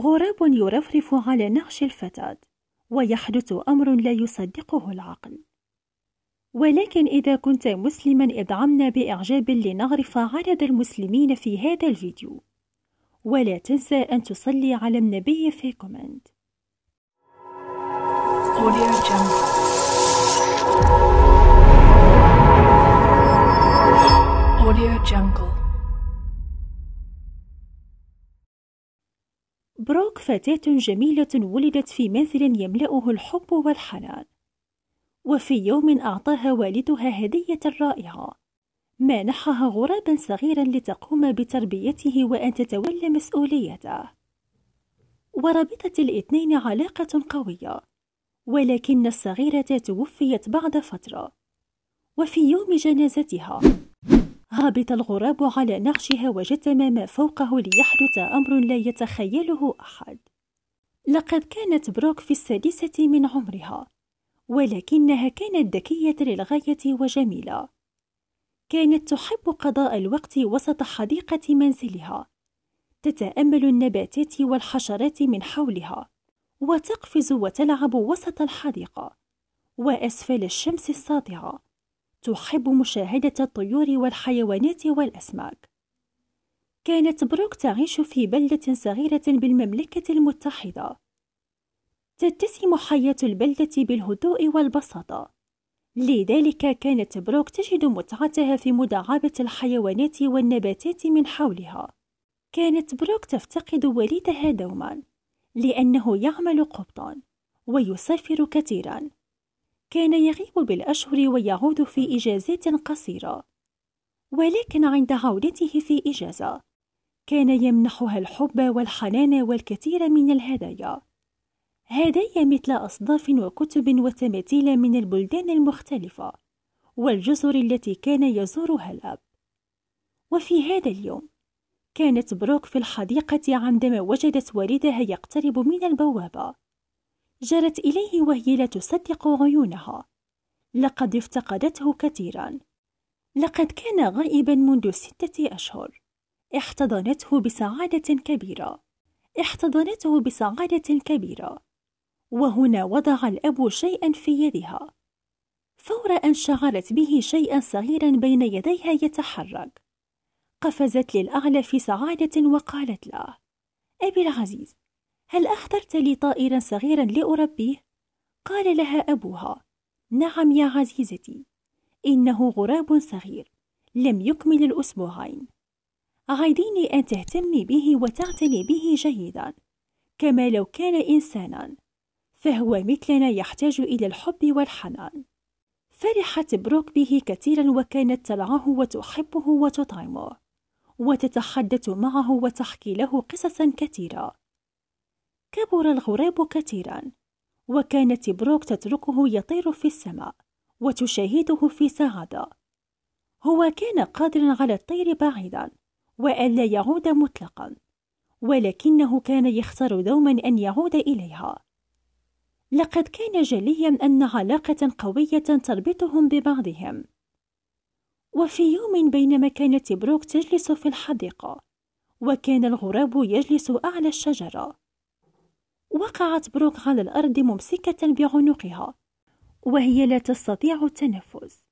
غراب يرفرف على نعش الفتاة ويحدث أمر لا يصدقه العقل ولكن إذا كنت مسلما ادعمنا بإعجاب لنعرف عدد المسلمين في هذا الفيديو ولا تنسى أن تصلي على النبي في كومنت Audio Jungle. Audio Jungle. بروك فتاة جميلة ولدت في منزل يملأه الحب والحنان وفي يوم أعطاها والدها هدية رائعة منحها غرابا صغيرا لتقوم بتربيته وأن تتولى مسؤوليته وربطت الاثنين علاقة قوية ولكن الصغيرة توفيت بعد فترة وفي يوم جنازتها هبط الغراب على نعشها وجتم ما فوقه ليحدث أمر لا يتخيله أحد لقد كانت بروك في السادسة من عمرها ولكنها كانت ذكية للغاية وجميلة كانت تحب قضاء الوقت وسط حديقة منزلها تتأمل النباتات والحشرات من حولها وتقفز وتلعب وسط الحديقة وأسفل الشمس الساطعة تحب مشاهدة الطيور والحيوانات والأسماك. كانت بروك تعيش في بلدة صغيرة بالمملكة المتحدة. تتسم حياة البلدة بالهدوء والبساطة. لذلك كانت بروك تجد متعتها في مداعبة الحيوانات والنباتات من حولها. كانت بروك تفتقد والدها دوما، لأنه يعمل قبطا، ويسافر كثيرا، كان يغيب بالأشهر ويعود في إجازات قصيرة ولكن عند عودته في إجازة كان يمنحها الحب والحنان والكثير من الهدايا هدايا مثل أصداف وكتب وتماثيل من البلدان المختلفة والجزر التي كان يزورها الأب وفي هذا اليوم كانت بروك في الحديقة عندما وجدت والدها يقترب من البوابة جرت إليه وهي لا تصدق عيونها لقد افتقدته كثيرا لقد كان غائبا منذ ستة أشهر احتضنته بسعادة كبيرة احتضنته بسعادة كبيرة وهنا وضع الأب شيئا في يدها فور أن شعرت به شيئا صغيرا بين يديها يتحرك قفزت للأعلى في سعادة وقالت له أبي العزيز هل أحضرت لي طائرا صغيرا لأربيه؟ قال لها أبوها: نعم يا عزيزتي، إنه غراب صغير، لم يكمل الأسبوعين. عديني أن تهتمي به وتعتني به جيدا، كما لو كان إنسانا، فهو مثلنا يحتاج إلى الحب والحنان. فرحت بروك به كثيرا وكانت تلعاه وتحبه وتطعمه وتتحدث معه وتحكي له قصصا كثيره كبر الغراب كثيرا وكانت بروك تتركه يطير في السماء وتشاهده في سعادة هو كان قادرا على الطير بعيدا وأن لا يعود مطلقا ولكنه كان يختار دوما أن يعود إليها لقد كان جليا أن علاقة قوية تربطهم ببعضهم وفي يوم بينما كانت بروك تجلس في الحديقة وكان الغراب يجلس أعلى الشجرة وقعت بروك على الأرض ممسكة بعنقها وهي لا تستطيع التنفس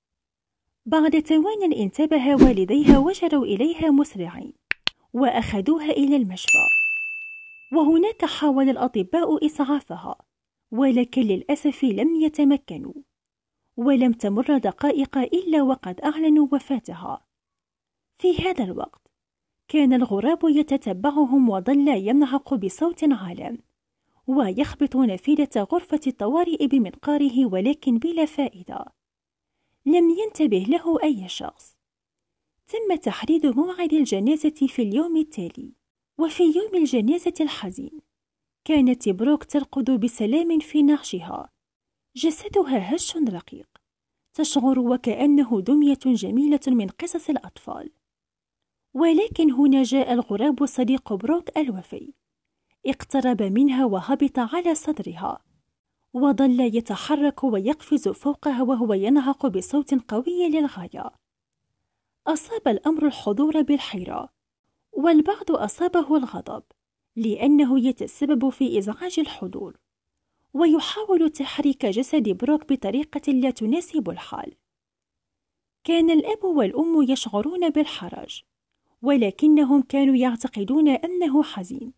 بعد ثوان انتبه والديها وجروا إليها مسرعين وأخذوها إلى المشفى وهناك حاول الأطباء إسعافها ولكن للأسف لم يتمكنوا ولم تمر دقائق إلا وقد أعلنوا وفاتها في هذا الوقت كان الغراب يتتبعهم وظل ينعق بصوت عالم ويخبط نافذة غرفة الطوارئ بمنقاره ولكن بلا فائدة لم ينتبه له أي شخص تم تحديد موعد الجنازة في اليوم التالي وفي يوم الجنازة الحزين كانت بروك ترقد بسلام في نعشها جسدها هش رقيق تشعر وكأنه دمية جميلة من قصص الأطفال ولكن هنا جاء الغراب صديق بروك الوفي اقترب منها وهبط على صدرها وظل يتحرك ويقفز فوقها وهو ينهق بصوت قوي للغايه اصاب الامر الحضور بالحيره والبعض اصابه الغضب لانه يتسبب في ازعاج الحضور ويحاول تحريك جسد بروك بطريقه لا تناسب الحال كان الاب والام يشعرون بالحرج ولكنهم كانوا يعتقدون انه حزين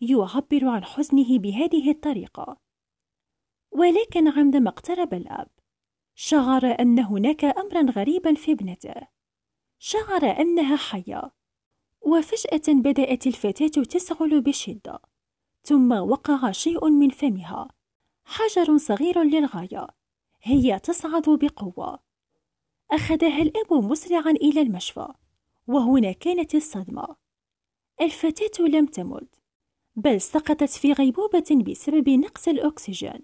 يعبر عن حزنه بهذه الطريقة ولكن عندما اقترب الأب شعر أن هناك أمرا غريبا في ابنته شعر أنها حية وفجأة بدأت الفتاة تسعل بشدة ثم وقع شيء من فمها حجر صغير للغاية هي تصعد بقوة أخذها الأب مسرعا إلى المشفى وهنا كانت الصدمة الفتاة لم تمت بل سقطت في غيبوبة بسبب نقص الأكسجين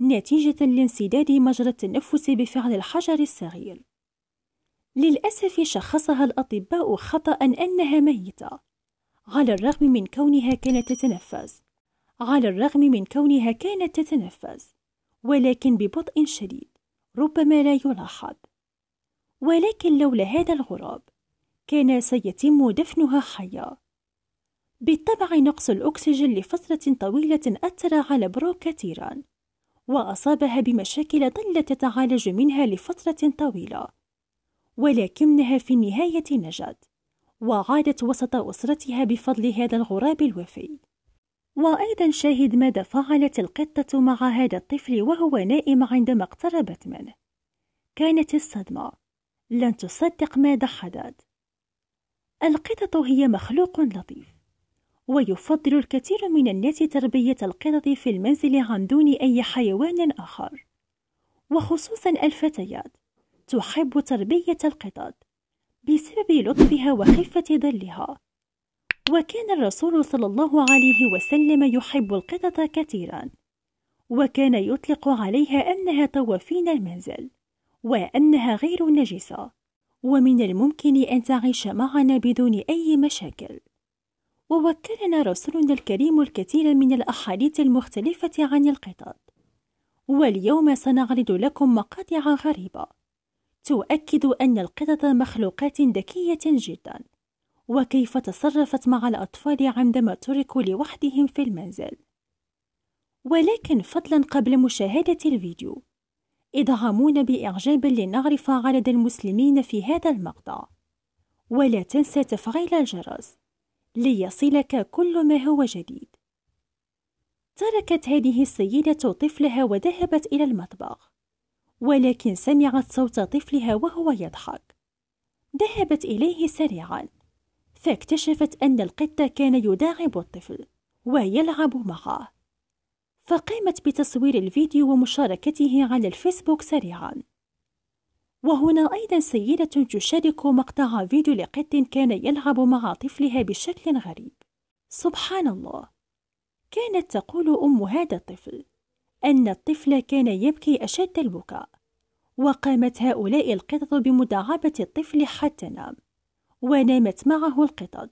نتيجة لانسداد مجرى التنفس بفعل الحجر الصغير للأسف شخصها الأطباء خطأ أنها ميتة على الرغم من كونها كانت تتنفس على الرغم من كونها كانت تتنفس ولكن ببطء شديد ربما لا يلاحظ ولكن لولا هذا الغراب كان سيتم دفنها حيه بالطبع نقص الأكسجين لفترة طويلة أثر على برو كثيرا وأصابها بمشاكل ظلت تتعالج منها لفترة طويلة ولكنها في النهاية نجت وعادت وسط أسرتها بفضل هذا الغراب الوفي وأيضا شاهد ماذا فعلت القطة مع هذا الطفل وهو نائم عندما اقتربت منه كانت الصدمة لن تصدق ماذا حدث القطط هي مخلوق لطيف ويفضل الكثير من الناس تربية القطط في المنزل عن دون أي حيوان آخر وخصوصا الفتيات تحب تربية القطط بسبب لطفها وخفة ظلها وكان الرسول صلى الله عليه وسلم يحب القطط كثيرا وكان يطلق عليها أنها طوافين المنزل وأنها غير نجسة ومن الممكن أن تعيش معنا بدون أي مشاكل ووكلنا رسولنا الكريم الكثير من الأحاديث المختلفة عن القطط واليوم سنعرض لكم مقاطع غريبة تؤكد أن القطط مخلوقات ذكية جدا وكيف تصرفت مع الأطفال عندما تركوا لوحدهم في المنزل ولكن فضلا قبل مشاهدة الفيديو ادعمونا بإعجاب لنعرف عدد المسلمين في هذا المقطع ولا تنسى تفعيل الجرس ليصلك كل ما هو جديد تركت هذه السيدة طفلها وذهبت إلى المطبخ ولكن سمعت صوت طفلها وهو يضحك ذهبت إليه سريعا فاكتشفت أن القط كان يداعب الطفل ويلعب معه فقامت بتصوير الفيديو ومشاركته على الفيسبوك سريعا وهنا أيضا سيدة تشارك مقطع فيديو لقط كان يلعب مع طفلها بشكل غريب سبحان الله كانت تقول أم هذا الطفل أن الطفل كان يبكي أشد البكاء وقامت هؤلاء القطط بمداعبة الطفل حتى نام ونامت معه القطط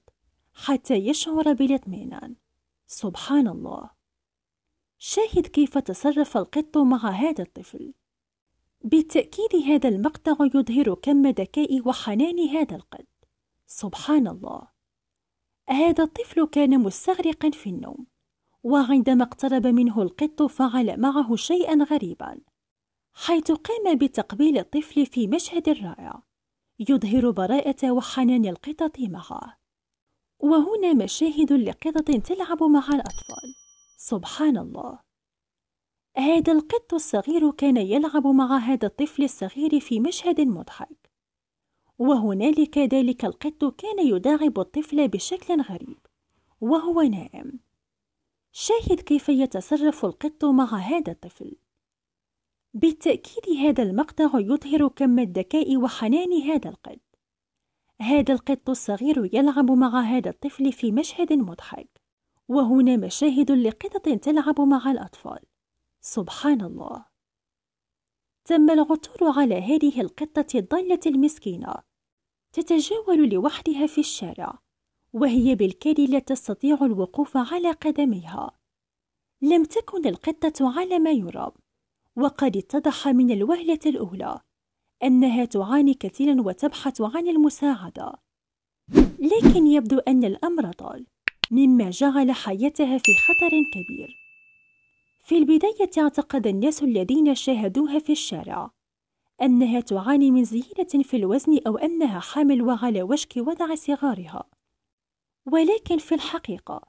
حتى يشعر بالاطمئنان سبحان الله شاهد كيف تصرف القط مع هذا الطفل بالتأكيد هذا المقطع يظهر كم ذكاء وحنان هذا القط سبحان الله هذا الطفل كان مستغرقا في النوم وعندما اقترب منه القط فعل معه شيئا غريبا حيث قام بتقبيل الطفل في مشهد رائع يظهر براءة وحنان القطط معه وهنا مشاهد لقطط تلعب مع الأطفال سبحان الله هذا القط الصغير كان يلعب مع هذا الطفل الصغير في مشهد مضحك وهنالك ذلك القط كان يداعب الطفل بشكل غريب وهو نائم شاهد كيف يتصرف القط مع هذا الطفل بالتأكيد هذا المقطع يظهر كم الذكاء وحنان هذا القط هذا القط الصغير يلعب مع هذا الطفل في مشهد مضحك وهنا مشاهد لقطط تلعب مع الأطفال سبحان الله تم العثور على هذه القطة الضالة المسكينة تتجول لوحدها في الشارع وهي بالكاد لا تستطيع الوقوف على قدميها لم تكن القطة على ما يرام وقد اتضح من الوهلة الأولى أنها تعاني كثيرا وتبحث عن المساعدة لكن يبدو أن الأمر طال مما جعل حياتها في خطر كبير في البداية اعتقد الناس الذين شاهدوها في الشارع أنها تعاني من زيادة في الوزن أو أنها حامل وعلى وشك وضع صغارها ولكن في الحقيقة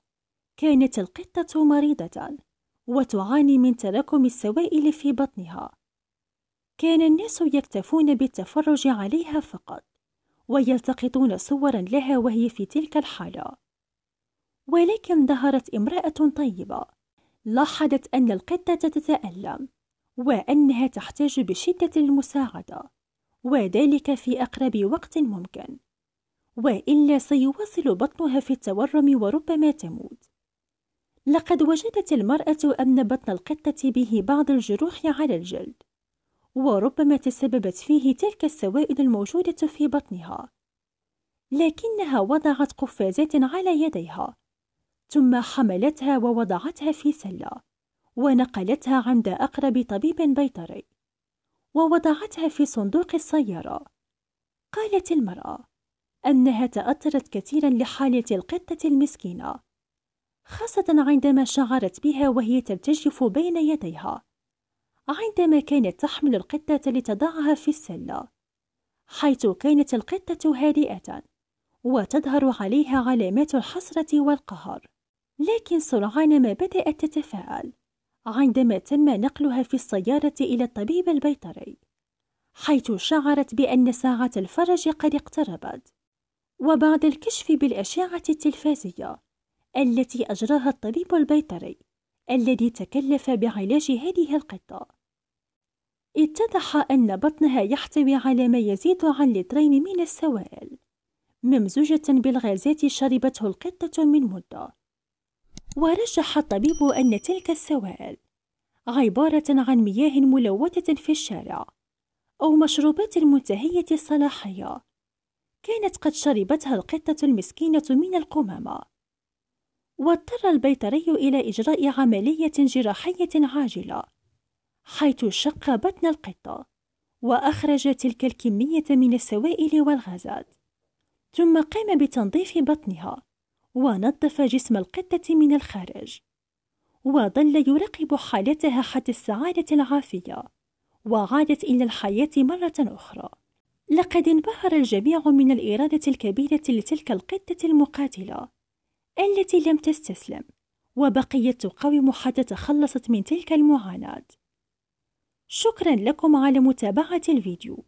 كانت القطة مريضة وتعاني من تراكم السوائل في بطنها كان الناس يكتفون بالتفرج عليها فقط ويلتقطون صورا لها وهي في تلك الحالة ولكن ظهرت امرأة طيبة لاحظت أن القطة تتألم وأنها تحتاج بشدة المساعدة وذلك في أقرب وقت ممكن وإلا سيواصل بطنها في التورم وربما تموت لقد وجدت المرأة أن بطن القطة به بعض الجروح على الجلد وربما تسببت فيه تلك السوائل الموجودة في بطنها لكنها وضعت قفازات على يديها ثم حملتها ووضعتها في سلة ونقلتها عند أقرب طبيب بيطري ووضعتها في صندوق السيارة قالت المرأة أنها تأثرت كثيرا لحالة القطة المسكينة خاصة عندما شعرت بها وهي ترتجف بين يديها عندما كانت تحمل القطة لتضعها في السلة حيث كانت القطة هادئة وتظهر عليها علامات الحسرة والقهر لكن سرعان ما بدأت تتفاءل عندما تم نقلها في السيارة إلى الطبيب البيطري حيث شعرت بأن ساعة الفرج قد اقتربت وبعد الكشف بالأشعة التلفازية التي أجراها الطبيب البيطري الذي تكلف بعلاج هذه القطة اتضح أن بطنها يحتوي على ما يزيد عن لترين من السوائل ممزوجة بالغازات شربته القطة من مدة ورجح الطبيب أن تلك السوائل عبارة عن مياه ملوثة في الشارع أو مشروبات منتهية الصلاحية كانت قد شربتها القطة المسكينة من القمامة واضطر البيطري إلى إجراء عملية جراحية عاجلة حيث شق بطن القطة وأخرج تلك الكمية من السوائل والغازات ثم قام بتنظيف بطنها ونظف جسم القطة من الخارج وظل يراقب حالتها حتى السعادة العافية وعادت إلى الحياة مرة أخرى لقد انبهر الجميع من الإرادة الكبيرة لتلك القطة المقاتلة التي لم تستسلم وبقيت تقاوم حتى تخلصت من تلك المعاناة شكرا لكم على متابعة الفيديو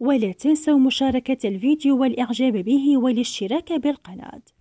ولا تنسوا مشاركة الفيديو والإعجاب به والاشتراك بالقناة